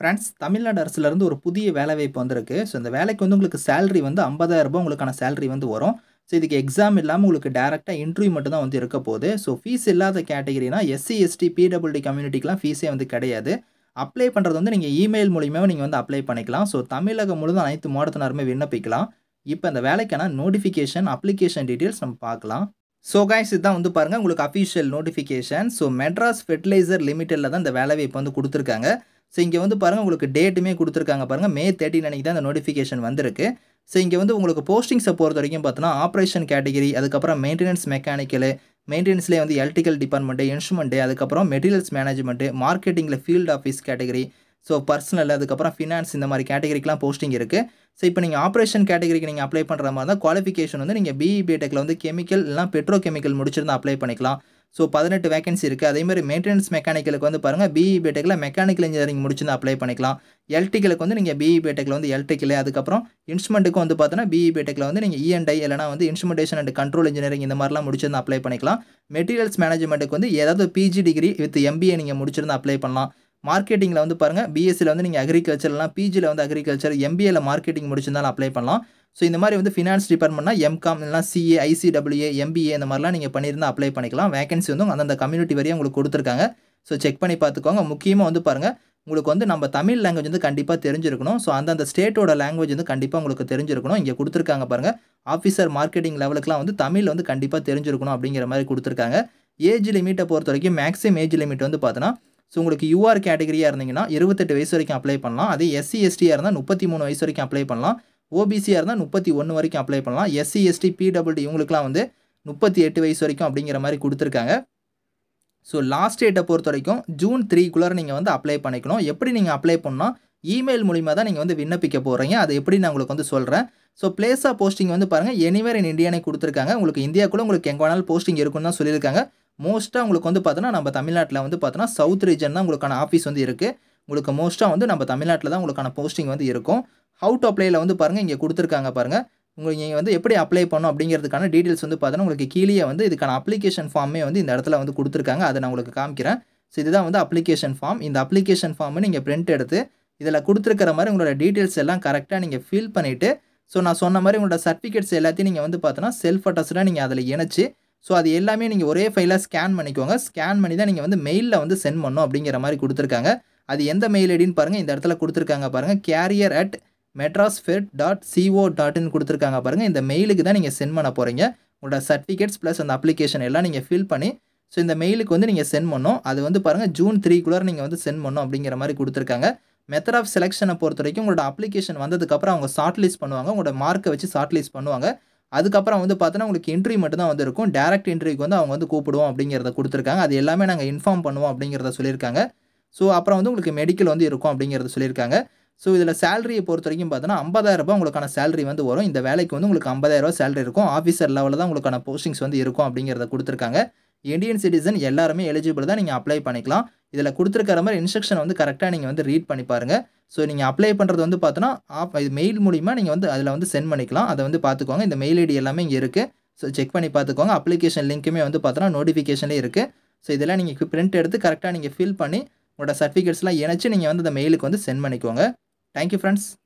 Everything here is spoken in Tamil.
ஃப்ரெண்ட்ஸ் தமிழ்நாடு அரசுலேருந்து ஒரு புதிய வேலைவாய்ப்பு வந்திருக்கு ஸோ இந்த வேலைக்கு வந்து உங்களுக்கு சேலரி வந்து ரூபாய் உங்களுக்கான சேலரி வந்து வரும் ஸோ இதுக்கு எக்ஸாம் இல்லாமல் உங்களுக்கு டேரெக்டாக இன்டர்வியூ மட்டும் தான் வந்து இருக்க போகுது ஸோ ஃபீஸ் இல்லாத கேட்டகிரினா எஸ்சி எஸ்டி பிடபிள்டி கம்யூனிட்டிக்கெலாம் ஃபீஸே வந்து கிடையாது அப்ளை பண்ணுறது வந்து நீங்கள் இமெயில் மூலியமாக நீங்கள் வந்து அப்ளை பண்ணிக்கலாம் ஸோ தமிழகம் முழுதும் அனைத்து மாவட்டத்தினருமே விண்ணப்பிக்கலாம் இப்போ இந்த வேலைக்கான நோட்டிஃபிகேஷன் அப்ளிகேஷன் டீட்டெயில்ஸ் நம்ம பார்க்கலாம் ஸோ கைஸ் இதுதான் வந்து பாருங்கள் உங்களுக்கு official notification so Madras fertilizer லிமிட்டெடில் தான் இந்த வேலைவாய்ப்பு வந்து கொடுத்துருக்காங்க ஸோ இங்கே வந்து பாருங்கள் உங்களுக்கு டேட்டுமே கொடுத்துருக்காங்க பாருங்கள் மே தேர்ட்டின் அன்றைக்கி தான் அந்த நோட்டிஃபிகேஷன் வந்திருக்கு ஸோ இங்கே வந்து உங்களுக்கு போஸ்டிங்ஸை பொறுத்த வரைக்கும் பார்த்தோன்னா ஆப்ரேஷன் கேட்டகிரி அதுக்கப்புறம் மெயின்டெனன்ஸ் மெக்கானிக்கலு மெயின்டெனன்ஸ்லேயே வந்து எலக்ட்ரிக்கல் டிபார்ட்மெண்ட்டு இன்ஸ்ட்ருமெண்ட்டு அதுக்கப்புறம் மெட்டீரியல்ஸ் மேனேஜ்மெண்ட்டு மார்க்கெட்டிங்கில் field office category so personal அதுக்கப்புறம் ஃபினான்ஸ் இந்த மாதிரி கேட்டகரிக்கெலாம் போஸ்டிங் இருக்குது ஸோ இப்போ நீங்கள் ஆப்ரேஷன் கேட்டகரிக்கு நீங்கள் அப்ளை பண்ணுற மாதிரி தான் குவாலிஃபிகேஷன் வந்து நீங்கள் பிஇ பிடெக்கில் e வந்து கெமிக்கல் இல்லைனா பெட்ரோ கெமிக்கல் முடிச்சிருந்தால் அப்ளை பண்ணிக்கலாம் ஸோ பதினெட்டு வேகன்சி இருக்குது அதே மாதிரி மெயின்டெனன்ஸ் மெக்கானிக்கலுக்கு வந்து பாருங்கள் பிஇ பேட்டெக்கில் மெக்கானிக்கல் இன்ஜினியரிங் முடிச்சுருந்து அப்ளை பண்ணிக்கலாம் எலக்ட்ரிக்கலுக்கு வந்து நீங்கள் பிஇ பேட்டெக்கில் e e e வந்து எலக்ட்ரிக்கல் அதுக்கப்புறம் இன்ஸ்ட்ருமெண்ட்டுக்கு வந்து பார்த்தோன்னா பிஇ பேட்டெக்கில் வந்து நீங்கள் இஎன்டை இல்லைனா வந்து இன்ஸ்ட்ருமெண்டேஷன் அண்ட் கண்ட்ரோல் இன்ஜினியரிங் இந்த மாதிரிலாம் முடிச்சிருந்து அப்ளை பண்ணிக்கலாம் மெட்டீரியல்ஸ் மேனேஜ்மெண்ட்டுக்கு வந்து ஏதாவது பிஜி டிகிரி வித் எம்பிஏ நீங்கள் முடிச்சிருந்து அப்ளை பண்ணலாம் மார்க்கெட்டிங்கில் வந்து பாருங்கள் பிஎஸ்சியில் வந்து நீங்கள் அக்ரிகல்ச்சர்லாம் பிஜியில் வந்து அக்ரிகல்ச்சர் எம்பிஏல மார்க்கெட்டிங் முடிச்சிருந்தாலும் அப்ளை பண்ணலாம் ஸோ இந்த மாதிரி வந்து ஃபினான்ஸ் டிபார்ட்மெண்ட்னா எம்காம் இல்லைனா சிஏ ஐசிடபிள்யூஏ எம்பிஏ இந்த மாதிரிலாம் நீங்கள் பண்ணியிருந்தால் அப்ளை பண்ணிக்கலாம் வேகன்சி வந்து அந்தந்த கம்யூனிட்டி வரையும் உங்களுக்கு கொடுத்துருக்காங்க ஸோ செக் பண்ணி பார்த்துக்கோங்க முக்கியமாக வந்து பாருங்கள் உங்களுக்கு வந்து நம்ம தமிழ் லாங்குவேஜ் வந்து கண்டிப்பாக தெரிஞ்சிருக்கணும் ஸோ அந்தந்த ஸ்டேட்டோட லாங்குவேஜ் வந்து கண்டிப்பாக உங்களுக்கு தெரிஞ்சிருக்கணும் இங்கே கொடுத்துருக்காங்க பாருங்கள் ஆஃபீஸர் மார்க்கெட்டிங் லெவலுக்குலாம் வந்து தமிழ் வந்து கண்டிப்பாக தெரிஞ்சிருக்கணும் அப்படிங்கிற மாதிரி கொடுத்துருக்காங்க ஏஜ் லிமிட்டை பொறுத்த வரைக்கும் மேக்ஸிமம் ஏஜ் லிமிட் வந்து பார்த்தோன்னா ஸோ உங்களுக்கு யூஆர் கேட்டகரியாக இருந்தீங்கன்னா இருபத்தெட்டு வயசு வரைக்கும் அப்ளை பண்ணலாம் அதே எஸ்சி எஸ்டியாக இருந்தால் முப்பத்தி மூணு வயசு வரைக்கும் அப்ளை பண்ணலாம் ஓபிசியாக இருந்தால் முப்பத்தி ஒன்று வரைக்கும் அப்ளை பண்ணலாம் எஸ்சி எஸ்டி பிடபிள்டி இவங்களுக்குலாம் வந்து முப்பத்தி எட்டு வயசு வரைக்கும் அப்படிங்கிற மாதிரி கொடுத்துருக்காங்க ஸோ லாஸ்ட் டேட்டை பொறுத்த வரைக்கும் ஜூன் த்ரீக்குள்ளே நீங்கள் வந்து அப்ளை பண்ணிக்கணும் எப்படி நீங்கள் அப்ளை பண்ணால் இமெயில் மூலிமா தான் நீங்கள் வந்து விண்ணப்பிக்க போகிறீங்க அது எப்படி நான் உங்களுக்கு வந்து சொல்கிறேன் ஸோ பிளேஸ் ஆஃப் போஸ்டிங் வந்து பாருங்கள் எனிவேர் இன் இந்தியானே கொடுத்துருக்காங்க உங்களுக்கு இந்தியா கூட உங்களுக்கு எங்கே வேணாலும் போஸ்டிங் இருக்குன்னு தான் சொல்லியிருக்காங்க மோஸ்ட்டாக உங்களுக்கு வந்து பார்த்தோன்னா நம்ம தமிழ்நாட்டில் வந்து பார்த்தோன்னா சவுத் ரீஜன் தான் உங்களுக்கான ஆஃபீஸ் வந்து இருக்குது உங்களுக்கு மோஸ்ட்டாக வந்து நம்ம தமிழ்நாட்டில் தான் உங்களுக்கான போஸ்டிங் வந்து இருக்கும் ஹவு டு அப்ளைல வந்து பாருங்கள் இங்கே கொடுத்துருக்காங்க பாருங்கள் உங்களுக்கு நீங்கள் வந்து எப்படி அப்ளை பண்ணணும் அப்படிங்கிறதுக்கான டீட்டெயில்ஸ் வந்து பார்த்தோன்னா உங்களுக்கு கீழே வந்து இதுக்கான அப்ளிகேஷன் ஃபார்மே வந்து இந்த இடத்துல வந்து கொடுத்துருக்காங்க அதை நான் உங்களுக்கு காமிக்கிறேன் ஸோ இதுதான் வந்து அப்ளிகேஷன் ஃபார்ம் இந்த அப்ளிகேஷன் ஃபார்ம்னு நீங்கள் பிரிண்ட் எடுத்து இதில் கொடுத்துருக்கிற மாதிரி உங்களோட டீட்டெயில்ஸ் எல்லாம் கரெக்டாக நீங்கள் ஃபில் பண்ணிவிட்டு ஸோ நான் சொன்ன மாதிரி உங்களோட சர்டிஃபிகேட்ஸ் எல்லாத்தையும் நீங்கள் வந்து பார்த்தோன்னா செல்ஃப் அட்டஸ்டாக நீங்கள் அதில் இணைச்சி ஸோ அது எல்லாமே நீங்கள் ஒரே ஃபைலாக ஸ்கேன் பண்ணிக்கோங்க ஸ்கேன் பண்ணி தான் நீங்கள் வந்து மெயிலில் வந்து சென்ட் பண்ணணும் அப்படிங்கிற மாதிரி கொடுத்துருக்காங்க அது எந்த மெயில் ஐடின்னு பாருங்கள் இந்த இடத்துல கொடுத்துருக்காங்க பாருங்கள் career at Madras dot CO டாட்னு கொடுத்துருக்காங்க பாருங்கள் இந்த மெயிலுக்கு தான் நீங்கள் சென்ட் பண்ண போகிறீங்க உங்களோட சர்டிஃபிகேட்ஸ் ப்ளஸ் அந்த அப்ளிகேஷன் எல்லாம் நீங்கள் ஃபில் பண்ணி ஸோ இந்த மெயிலுக்கு வந்து நீங்கள் சென்ட் பண்ணோம் அது வந்து பாருங்கள் ஜூன் த்ரீ குள்ளார் நீங்கள் வந்து சென்ட் பண்ணோம் அப்படிங்கிற மாதிரி கொடுத்துருக்காங்க மெத்தட் ஆஃப் செலெக்ஷனை பொறுத்த வரைக்கும் உங்களோட அப்ளிகேஷன் வந்ததுக்கப்புறம் அவங்க ஷார்ட் லிஸ்ட் பண்ணுவாங்க உங்களோட மார்க்கை வச்சு ஷார்ட் லிஸ்ட் பண்ணுவாங்க அதுக்கப்புறம் வந்து பார்த்தோன்னா உங்களுக்கு இன்ட்ரி மட்டும் தான் வந்து இருக்கும் டேரக்ட் இன்டர்வியூக்கு வந்து அவங்க வந்து கூப்பிடுவோம் அப்படிங்கிறத கொடுத்துருக்காங்க அது எல்லாமே நாங்கள் இன்ஃபார்ம் பண்ணுவோம் அப்படிங்கிறத சொல்லியிருக்காங்க ஸோ அப்புறம் வந்து உங்களுக்கு மெடிக்கல் வந்து இருக்கும் அப்படிங்கிறத சொல்லியிருக்காங்க ஸோ இதில் சேலரியை பொறுத்த வரைக்கும் பார்த்தோன்னா ஐம்பதாயிரரூபா உங்களுக்கான சேலரி வந்து வரும் இந்த வேலைக்கு வந்து உங்களுக்கு ஐம்பதாயிரரூபா சேலரி இருக்கும் ஆஃபீஸர் லெவலில் தான் உங்களுக்கான போஸ்டிங்ஸ் வந்து இருக்கும் அப்படிங்கிறத கொடுத்துருக்காங்க இந்தியன் சிட்டிசன் எல்லாருமே எலிஜிபிள் தான் நீங்கள் அப்ளை பண்ணிக்கலாம் இதில் கொடுத்துருக்கிற மாதிரி இன்ஸ்ட்ரக்ஷன் வந்து கரெக்டாக நீங்கள் வந்து ரீட் பண்ணி பாருங்கள் ஸோ நீங்கள் அப்ளை பண்ணுறது வந்து பார்த்தோன்னா ஆப் இது மெயில் மூலிமா நீங்கள் வந்து அதில் வந்து சென்ட் பண்ணிக்கலாம் அதை வந்து பார்த்துக்கோங்க இந்த மெயில் ஐடி எல்லாமே இங்கே இருக்குது ஸோ செக் பண்ணி பார்த்துக்கோங்க அப்ளிகேஷன் லிங்க்குமே வந்து பார்த்தோன்னா நோட்டிஃபிகேஷன்லேயே இருக்குது ஸோ இதெல்லாம் நீங்கள் பிரிண்ட் எடுத்து கரெக்டாக நீங்கள் ஃபில் பண்ணி உங்களோட சர்டிஃபிகேட்ஸ்லாம் இணைச்சி நீங்கள் வந்து அந்த மெயிலுக்கு வந்து சென்ட் பண்ணிக்கோங்க Thank you, friends.